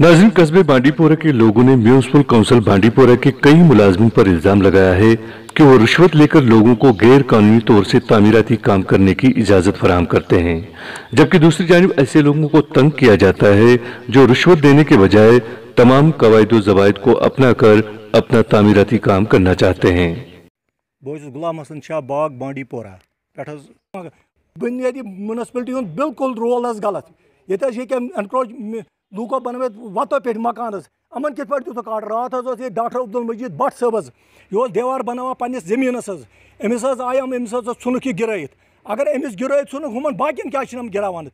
नाजिन कस्बे बांडीपोरा के लोगों ने म्यूनसिपल काउंसिल बांडीपोरा के कई मुलाजमन पर इल्ज़ाम लगाया है कि वो रिश्वत लेकर लोगों को गैर कानूनी तौर से तामीराती काम करने की इजाज़त फराम करते हैं जबकि दूसरी जानब ऐसे लोगों को तंग किया जाता है जो रिश्वत देने के बजाय तमाम कवायद जवायद को अपना कर अपना तामीराती काम करना चाहते हैं बहुत गुलाम हसन बिल्कुल रोल गलत ये तो लूको बन वतो पे मकान अमन कित पे दिखुक आर्डर रात ये डॉक्टर अब्दुल मजीद भट सब यह दीवार बनाना पन्नस जमीनस अमिस आय अमिस नुक यह गिरत अगर अमिस गिर नुक हम बाकी क्या गिरावान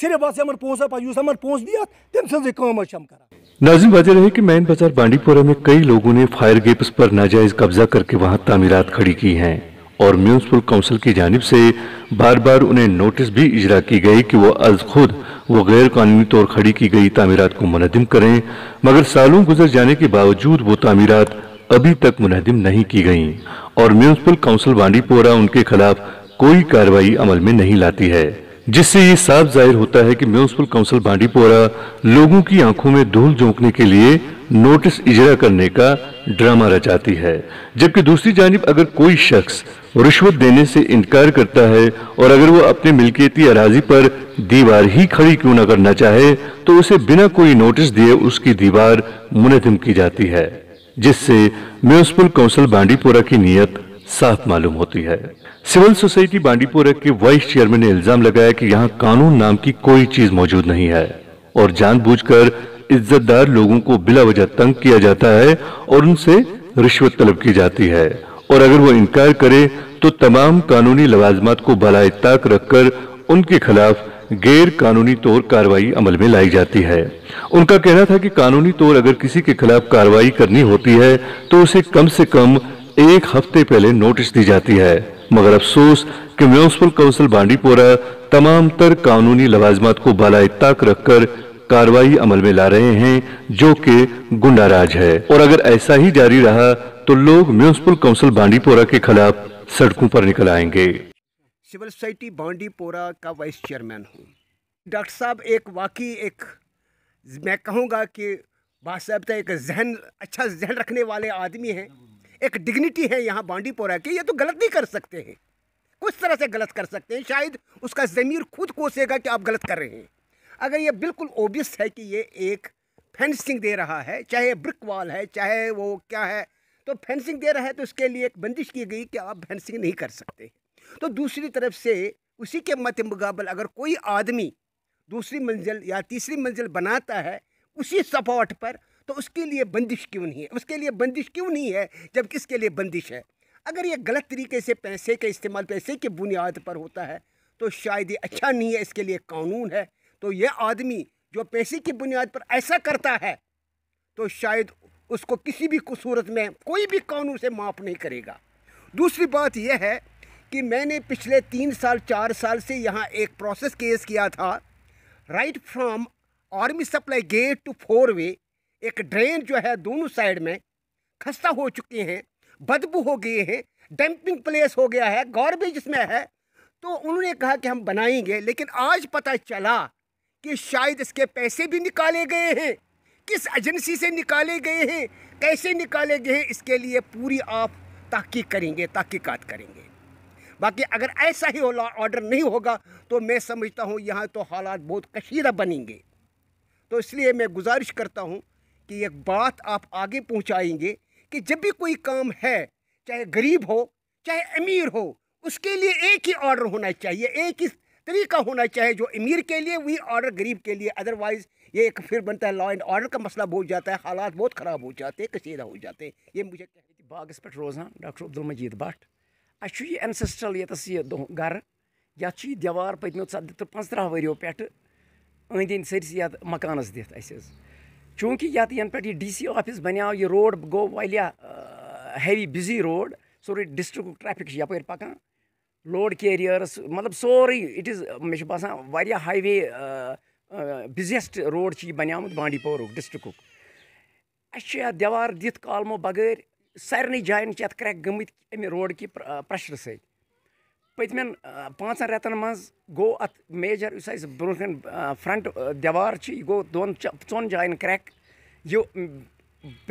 सिर्फ बस इन पोसा पास इन पोस दिया तम सी कम कर नाजिम वजह रहे कि मैन बाजार बांडीपोरा में कई लोगों ने फायर गेप्स पर नाजायज कब्जा करके वहां तामीरत खड़ी की हैं और म्यूनसिपल काउंसिल की जानब से बार बार उन्हें नोटिस भी इजरा की गई कि वो अज खुद वो गैर कानूनी तौर खड़ी की गई तमीरत को मुनदम करें मगर सालों गुजर जाने के बावजूद वो तमीरत अभी तक मुनदम नहीं की गई और म्यूनसिपल काउंसिल बांडीपोरा उनके खिलाफ कोई कार्रवाई अमल में नहीं लाती है जिससे ये साफ जाहिर होता है कि म्यूनसिपल काउंसिल बांडीपोरा लोगों की आंखों में धूल झोंकने के लिए नोटिस इजरा करने का ड्रामा रचाती है जबकि दूसरी जानब अगर कोई शख्स रिश्वत देने से इनकार करता है और अगर वो अपने मिल्कियती अराजी पर दीवार ही खड़ी क्यों न करना चाहे तो उसे बिना कोई नोटिस दिए उसकी दीवार मुनदम की जाती है जिससे म्यूनसिपल काउंसिल बांडीपोरा की नीयत साफ मालूम होती है सिविल सोसाइटी बांडीपोरा के वाइस चेयरमैन ने इल्जाम लगाया कि यहाँ कानून नाम की कोई चीज मौजूद नहीं है और जानबूझकर इज्जतदार लोगों को बिला वजह तंग किया जाता है और उनसे रिश्वत तलब की जाती है और अगर वो इनकार करे तो तमाम कानूनी लवाजमात को बलाए ताक रखकर उनके खिलाफ गैर कानूनी तौर कार्रवाई अमल में लाई जाती है उनका कहना था कि कानूनी तौर अगर किसी के खिलाफ कार्रवाई करनी होती है तो उसे कम से कम एक हफ्ते पहले नोटिस दी जाती है मगर अफसोस कि म्यूनसिपल काउंसिल बांडीपोरा तमाम तर कानूनी लवाजमात को बलाए ताक रखकर कार्रवाई अमल में ला रहे हैं जो कि गुंडाराज है और अगर ऐसा ही जारी रहा तो लोग म्यूनसिपल काउंसिल बांडीपोरा के खिलाफ सड़कों पर निकल आएंगे सिविल सोसाइटी बांडीपोरा का वाइस चेयरमैन हूँ डॉक्टर साहब एक वाकई एक मैं कहूँगा कि तो एक जहन अच्छा जहन रखने वाले आदमी हैं एक डिग्निटी है यहाँ बांडीपोरा की ये तो गलत नहीं कर सकते हैं कुछ तरह से गलत कर सकते हैं शायद उसका ज़मीर खुद कोसेगा कि आप गलत कर रहे हैं अगर ये बिल्कुल ओबियस है कि ये एक फेंसिंग दे रहा है चाहे ब्रिक वॉल है चाहे वो क्या है तो फेंसिंग दे रहा है तो उसके लिए एक बंदिश की गई कि आप फेंसिंग नहीं कर सकते तो दूसरी तरफ से उसी के मत मुकाबल अगर कोई आदमी दूसरी मंजिल या तीसरी मंजिल बनाता है उसी सपोर्ट पर तो उसके लिए बंदिश क्यों नहीं है उसके लिए बंदिश क्यों नहीं है जब किसके लिए बंदिश है अगर ये गलत तरीके से पैसे के इस्तेमाल पैसे की बुनियाद पर होता है तो शायद ये अच्छा नहीं है इसके लिए कानून है तो यह आदमी जो पैसे की बुनियाद पर ऐसा करता है तो शायद उसको किसी भी सूरत में कोई भी कानून से माफ़ नहीं करेगा दूसरी बात यह है कि मैंने पिछले तीन साल चार साल से यहाँ एक प्रोसेस केस किया था right from army supply gate to four way एक ड्रेन जो है दोनों साइड में खस्ता हो चुके हैं बदबू हो गए हैं डंपिंग प्लेस हो गया है गार्बेज इसमें है तो उन्होंने कहा कि हम बनाएंगे लेकिन आज पता चला कि शायद इसके पैसे भी निकाले गए हैं किस एजेंसी से निकाले गए हैं कैसे निकाले गए हैं इसके लिए पूरी आप तहकीक करेंगे तहकीकत करेंगे बाकी अगर ऐसा ही ऑर्डर नहीं होगा तो मैं समझता हूँ यहाँ तो हालात बहुत कशीदा बनेंगे तो इसलिए मैं गुजारिश करता हूँ कि एक बात आप आगे पहुँचाएंगे कि जब भी कोई काम है चाहे गरीब हो चाहे अमीर हो उसके लिए एक ही ऑर्डर होना चाहिए एक ही तरीका होना चाहिए जो अमीर के लिए वही ऑर्डर गरीब के लिए अदरवाइज़ ये एक फिर बनता है लॉ एंड ऑर्डर का मसला बहुत जाता है हालात बहुत ख़राब हो जाते हैं कसीदा हो जाते हैं ये मुझे कहती बागस पे रोजान डॉक्टर अब्दुल मजीद भट अच्छा ये एनसेस्ट्रल ये घर तो ये दवार पत्मो सद तो पंद्रह वरियो पे अंद अंद सरस ये मकानस दिख अस चूँकि ये यन पे डी सी ऑफिस बनो यह रोड गो वह हैवी बिजी रोड सोरे डिस्ट्रिक ट्रैफिक यप पकान लोड कैरियर्स मतलब सोरे इट इज़ मे बसान हाईवे بِزیسٹ روڈ چھِ یہِ بَنیٛامُت بانٛڈی پورہُک ڈِسٹِرٛکُک اَسہِ چھِ اَتھ دیوار دِتھ کالمو بغٲر سارنٕے جایَن چھِ اَتھ کرٛٮ۪کھ گٔمٕتۍ اَمہِ روڈ کہِ پرٛٮ۪شرٕ سۭتۍ پٔتمٮ۪ن پانٛژَن رٮ۪تَن منٛز گوٚو اَتھ میجَر یُس اَسہِ برونٛہہ کَنہِ فرٛنٛٹ دیوار چھِ یہِ گوٚو دۄن ژۄن جایَن کرٛٮ۪کھ یہِ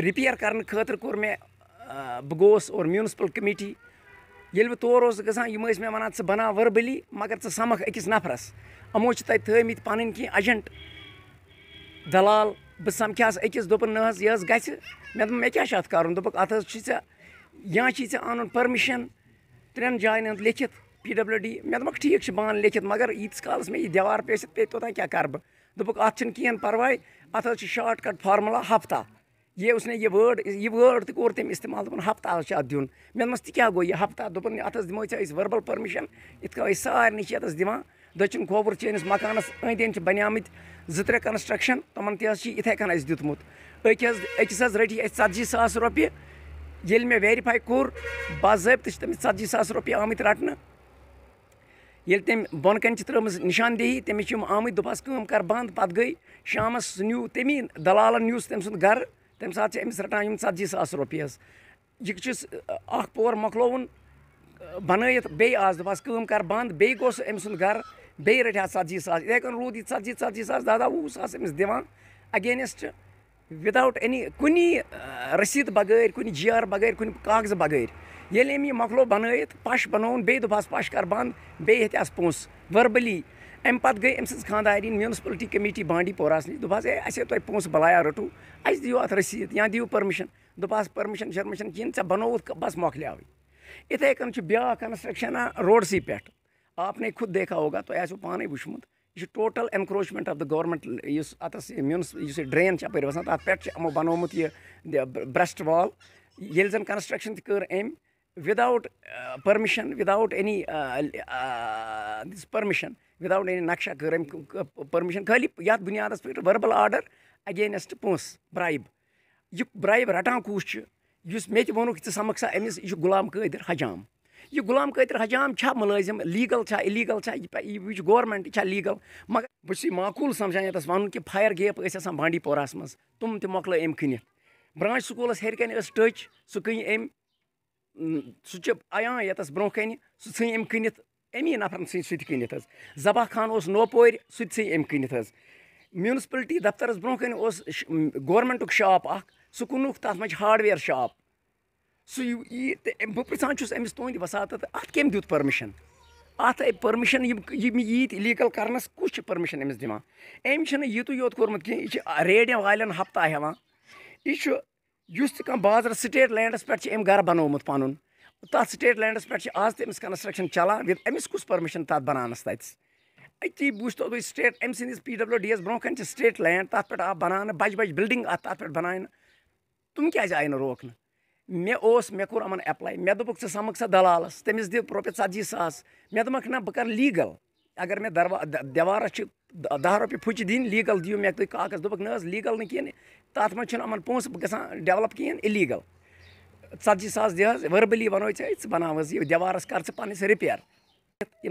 رِپیر کَرنہٕ خٲطرٕ کوٚر مےٚ بہٕ گوٚوُس اور میوٗنِسپٕل کٔمِٹی ییٚلہِ بہٕ تور اوسُس گژھان یِم ٲسۍ مےٚ وَنان ژٕ بَناو ؤربٔلی مگر ژٕ سَمَکھ أکِس نَفرَس से हमो थम एजेंट दलाल बह समस दोपन ना यह ग मे दुप क्या कर दे पर्मिशन त्रेन जान हूँ लिखित पी डब्ल्यू डी मे दुप ठीक बान लिखित मगर ईतिस कालस मे दीवार पे पे तोतान क्या कर दिन कहें पर्वा अत शार्ट कट फार्मूला हफ्ता ये उसने ये वर्ड यह वर्ड तो कौर तेम इस्तेमाल दुपन हफ्ता से अत दिन मे दस ती क्या गो यह हफ्ता दोपन अत दिमो वर्बल पर्मिशन इत सी अत दिवान دٔچھِن کھووُر چھِ أنِس مکانَس أنٛدۍ أنٛدۍ چھِ بَنیٛامٕتۍ زٕ ترٛےٚ کَنسٹرٛکشَن تِمَن تہِ حظ چھِ یِتھَے کٔنۍ اَسہِ دیُتمُت أکۍ حظ أکِس حظ رٔٹۍ اَسہِ ژَتجی ساس رۄپیہِ ییٚلہِ مےٚ ویرِفاے کوٚر باضٲبطہٕ چھِ تٔمِس ژَتجی ساس رۄپیہِ آمٕتۍ رَٹنہٕ ییٚلہِ تٔمۍ بۄنہٕ کَنہِ چھِ ترٛٲومٕژ نِشاندِہی تٔمِس چھِ یِم آمٕتۍ دۄہَس کٲم کَر بنٛد پَتہٕ گٔے شامَس سُہ نیوٗ تٔمی دَلالَن نیوٗ تٔمۍ سُنٛد گَرٕ تَمہِ ساتہٕ چھِ أمِس رَٹان یِم ژَتجی ساس رۄپیہِ حظ یہِ چھُس اَکھ پور مۄکلووُن بَنٲیِتھ بیٚیہِ آز دَپہَس کٲم کَر بنٛد بیٚیہِ گوٚو سُہ أمۍ سُنٛد گَرٕ بیٚیہِ رٔٹۍ ہا ژَتجی ساس یِتھَے کٔنۍ روٗد یہِ ژَتجی ژَتجی ساس دَہ دَہ وُہ وُہ ساس أمِس دِوان اَگینٮ۪سٹ وِدآوُٹ أنی کُنی رٔسیٖد بغٲر کُنہِ جی آر بغٲر کُنہِ کاغذٕ بغٲر ییٚلہِ أمۍ یہِ مۄکلو بَنٲیِتھ پَش بَنووُن بیٚیہِ دوٚپہَس پَش کَر بنٛد بیٚیہِ ہیٚتیٛاس پونٛسہٕ ؤربٔلی اَمہِ پَتہٕ گٔے أمۍ سٕنٛز خانٛدارِنۍ میوٗنسپٕلٹی کٔمیٖٹی بانڈی پوراہَس نِش دوٚپہَس ہے اَسے تۄہہِ پونٛسہٕ بَلایا رٔٹوٗ اَسہِ دِیِو اَتھ رٔسیٖد یا دِیِو پٔرمِشَن دوٚپہَس پٔرمِشَن شٔرمِشَن کِہیٖنۍ ژےٚ بَنووُتھ بَس مۄکلیٛاوٕے یِتھَے کٔنۍ چھُ بیٛاکھ کَنسٹرٛکشَنا روڈسٕے پٮ۪ٹھ आपने खुद देखा होगा तो एसो पाने वुचमुत यह total encroachment of the government अतस म्यूनस ड्रेन पे वसान तथा पे बनोमुत यह ब्रस्ट वाल ये जन कंस्ट्रक्शन तर um without permission without any this permission without any नक्शा कर परमिशन खाली ये बुनियाद पे वर्बल आर्डर अगेनस्ट पोस ब्राइब यह ब्राइब रटान कूस मे वोनुक समक सा अमिस यह गुलाम कदर हजाम یہِ غلام قٲدر حجام چھا مُلٲزِم لیٖگَل چھا اِلیٖگَل چھا یہِ وٕچھ گورمٮ۪نٛٹ چھا لیٖگَل مگر بہٕ چھُس یہِ معقوٗل سَمجھان ییٚتَس وَنُن کہِ فایر گیپ ٲسۍ آسان بانڈی پوراہَس منٛز تِم تہِ مۄکلٲے أمۍ کٕنِتھ برٛانٛچ سکوٗلَس ہیٚرِ کَنہِ ٲس ٹٔچ سُہ کٕنۍ أمۍ سُہ چھِ عیان ییٚتَس برونٛہہ کَنہِ سُہ ژھٕنۍ أمۍ کٕنِتھ اَمی نفرَن ژھٕنۍ سُہ تہِ کٕنِتھ حظ ذبح خان اوس نوپورِ سُہ تہِ ژھٕنۍ أمۍ کٕنِتھ حظ میوٗنسپٕلٹی دفترَس برونٛہہ کَنہِ اوس گورمٮ۪نٛٹُک شاپ اَکھ سُہ کٕنُکھ تَتھ منٛز چھِ ہاڈوِیر شاپ सू यु पुछान चुस अमिस तुंद वसात अत कम दुत पर्मिशन अत पर्मिशन यी इलीगल कर पर्मिशन अमिस दिवान अम यु योत कर्मुत कह रेडियो वाल हफ्ता हेवान यह बाजर स्टेट लैंडस पे घर बनोमुत पन तथा स्टेट लैंडस पे आज तमिस कंस्ट्रक्शन चलान वित अमिस कस पर्मिशन तथा बनानस त अत बुझ तो state um C W D एस ब्रोह स्टेट लैंड तथा पे आ बनाने बज बज बिल्डिंग अत पे बनाने तुम क्या आई नोकना मे मे कमन एप्लाई मे दुख सा दलालस तमिस दि रोप ी सास मे दुख ना बह लीगल अगर मे दरवा दवार दह रोप फुच दिन लीगल दियो मे तुम काकस दुख ना लीगल नी तथ मन पोस ग डेवलप कहें इलीगल ी सा दर्बली वनो ऐ बनाव दवार कर पे रिपेयर ये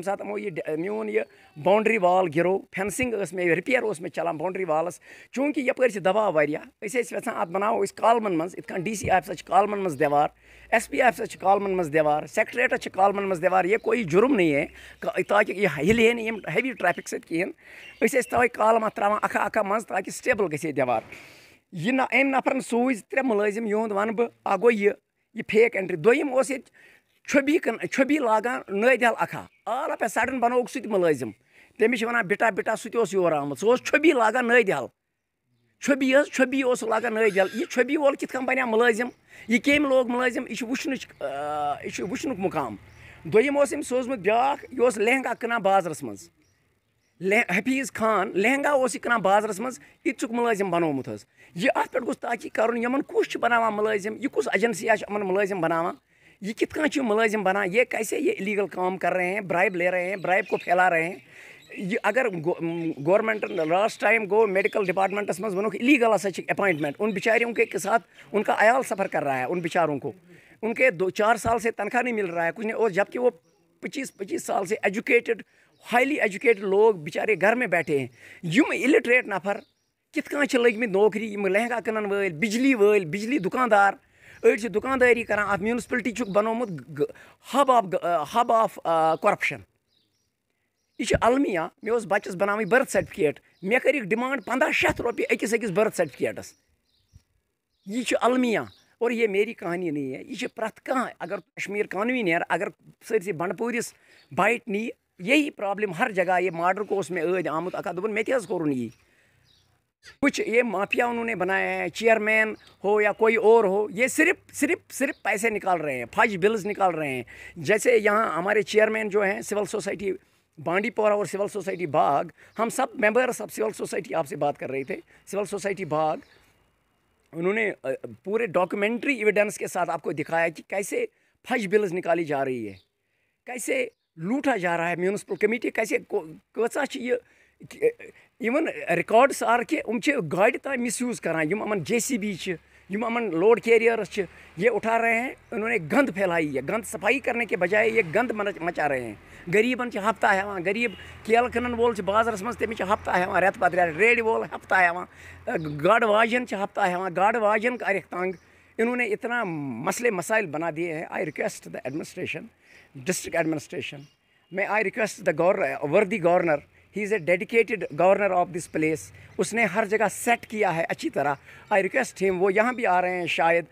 मोन यह बाउंड्री वाल गिरो फेंसिंग मे रिपेयर उस मे चलान बाउंड्री वालस चूंकि यपर से दबाव वैसा अत बनाओ कालमन मं इन डी सी आफिस कालमन मं दीवार एस पी आफिस कालमन मं दीवार सेक्रटेट कालमन मं दीवार ये कोई जुर्म नहीं है ताकि ये हिल हे नवी ट्रैफिक सत कह तवे कालम अत त्रा अखा अखा मं ताकि स्टेबल गए दीवार यह नफर सूज त्रे मुलिम युद्ध वन बह गो यह फेक एंट्री दोम उस چھبی کٕن چھبی لاگان نٲدِل اَکھا آلہ سَڈَن بَنووُکھ سُہ تہِ مُلٲزِم تٔمِس چھِ وَنان بِٹا بِٹا سُہ تہِ اوس یورٕ آمُت سُہ اوس چھبی لاگان نٲدِل چھبی حظ چھبی اوس سُہ لاگان نٲدِل یہِ چھبی وول کِتھ کٔنۍ بَنیٛو مُلٲزِم یہِ کٔمۍ لوگ مُلٲزِم یہِ چھُ وٕچھنٕچ یہِ چھُ وٕچھنُک مُقام دوٚیِم اوس أمۍ سوٗزمُت بیٛاکھ یہِ اوس لہنٛگا کٕنان بازرَس منٛز لہ حفیٖظ خان لہنٛگا اوس یہِ کٕنان بازرَس منٛز یہِ تہِ چھُکھ مُلٲزِم بَنومُت حظ یہِ اَتھ پٮ۪ٹھ گوٚژھ تاکہِ کَرُن یِمَن کُس چھُ بَناوان مُلٲزِم یہِ کُس ایجَنسِیا چھِ یِمَن مُلٲزِم بَناوان ये कितना चीज मुलाजिम बना ये कैसे ये इलीगल काम कर रहे हैं ब्राइब ले रहे हैं ब्राइब को फैला रहे हैं ये अगर गवर्नमेंट लास्ट टाइम गो मेडिकल डिपार्टमेंटस मज वो इलीगल हसा अपॉइंटमेंट उन बेचारियों के साथ उनका आयाल सफ़र कर रहा है उन बेचारों को उनके दो चार साल से तनख्वाह नहीं मिल रहा है कुछ नहीं और जबकि वो पच्चीस पच्चीस साल से एजुकेटेड हाईली एजुकेटेड लोग बेचारे घर में बैठे हैं यम इलिटरेट नफर कित लगम नौकरी लहंगा कन वल बिजली वल बिजली दुकानदार अड़ी दुकानदारी कर अत म्यूनसपलटी बनोमुत hub of hub of corruption यह अलमिया मे बचस बना बर्थ सर्टिफिकेट मे कर डिमांड पंदा शेथ रोपये अकस अकस बर्थ सर्टिफिकेटस यह अलमिया और ये मेरी कहानी नहीं है यह प्रथ अगर कश्मीर कानवी नेर अगर सरस बंडपूरस बाइट नी यही प्रॉब्लम हर जगह ये मार्डर को उस मेद आमुत अका दोपन मे तुन यी कुछ ये माफिया उन्होंने बनाया है चेयरमैन हो या कोई और हो ये सिर्फ सिर्फ सिर्फ पैसे निकाल रहे हैं फाइज बिल्स निकाल रहे हैं जैसे यहाँ हमारे चेयरमैन जो हैं सिविल सोसाइटी बांडीपोरा और सिविल सोसाइटी बाग हम सब मेंबर्स ऑफ सिविल सोसाइटी आपसे बात कर रहे थे सिविल सोसाइटी बाग उन्होंने पूरे डॉक्यूमेंट्री एविडेंस के साथ आपको दिखाया कि कैसे फज बिल्स निकाली जा रही है कैसे लूटा जा रहा है म्यूनसिपल कमेटी कैसे कसा चाहिए इवन रिकॉर्ड्स आर कि गाड़ तक मिस यूज़ करान जे सी बी यम लोड कैरियर्स ये उठा रहे हैं उन्होंने गंद फैलाई है गंद सफाई करने के बजाय ये गंद मचा रहे हैं गरीबन हफ्ता हेवान गरीब केल कन वोल बाजरस मज तेज हफ्ता हेवान रेत पत रेत रेड वोल हफ्ता हेवान गाड़ वाजन हफ्ता हेवान गाड़ वाजन कर तंग इन्होंने इतना मसले मसाइल बना दिए हैं I request the administration district administration मैं I request the governor worthy governor he is a dedicated governor of this place उसने हर जगह सेट किया है अच्छी तरह आई रिक्वेस्ट हिम वो यहाँ भी आ रहे हैं शायद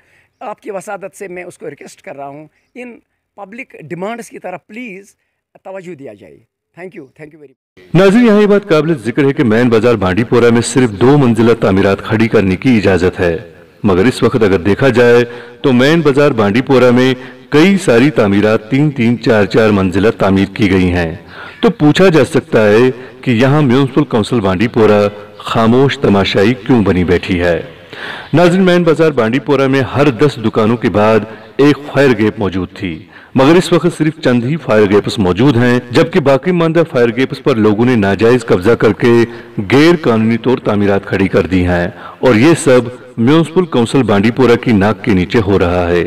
आपकी वसादत से मैं उसको रिक्वेस्ट कर रहा हूँ इन पब्लिक डिमांड्स की तरफ प्लीज़ तोज्जो दिया जाए thank you thank you very much नाजी यहाँ ये बात काबिल जिक्र है कि मैन बाजार भांडीपोरा में सिर्फ दो मंजिला तमीरत खड़ी करने की इजाज़त है मगर इस वक्त अगर देखा जाए तो मैन बाजार भांडीपोरा में कई सारी तमीरत तीन तीन चार चार मंजिला तमीर की गई हैं तो पूछा जा सकता है कि यहाँ म्यूनसिपल काउंसिल बांडीपोरा खामोश तमाशाई क्यों बनी बैठी है नाजिन मैन बाजार बांडीपोरा में हर दस दुकानों के बाद एक फायर गेप मौजूद थी मगर इस वक्त सिर्फ चंद ही फायर गेप्स मौजूद हैं जबकि बाकी मानदा फायर गेप्स पर लोगों ने नाजायज कब्जा करके गैर कानूनी तौर तमीरत खड़ी कर दी हैं और ये सब म्यूनसिपल काउंसिल बांडीपोरा की नाक के नीचे हो रहा है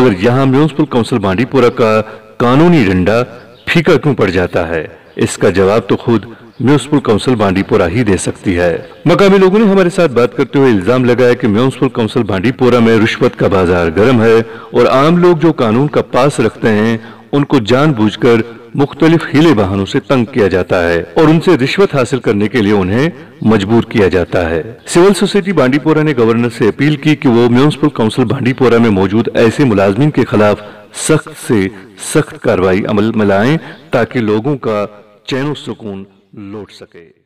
मगर यहाँ म्यूनसिपल काउंसिल बांडीपोरा का कानूनी डंडा फीका क्यों पड़ जाता है इसका जवाब तो खुद म्यूनसिपल काउंसिल बांडीपोरा ही दे सकती है मकामी लोगों ने हमारे साथ बात करते हुए इल्जाम लगाया कि म्यूनसिपल काउंसिल बांडीपोरा में रिश्वत का बाजार गर्म है और आम लोग जो कानून का पास रखते हैं उनको जानबूझकर मुख्तलिफ हीले बहानों से तंग किया जाता है और उनसे रिश्वत हासिल करने के लिए उन्हें मजबूर किया जाता है सिविल सोसाइटी बांडीपोरा ने गवर्नर से अपील की कि वो म्यूनसिपल काउंसिल बांडीपोरा में मौजूद ऐसे मुलाजमीन के खिलाफ सख्त से सख्त कार्रवाई अमल में लाएं ताकि लोगों का चैन सुकून लौट सके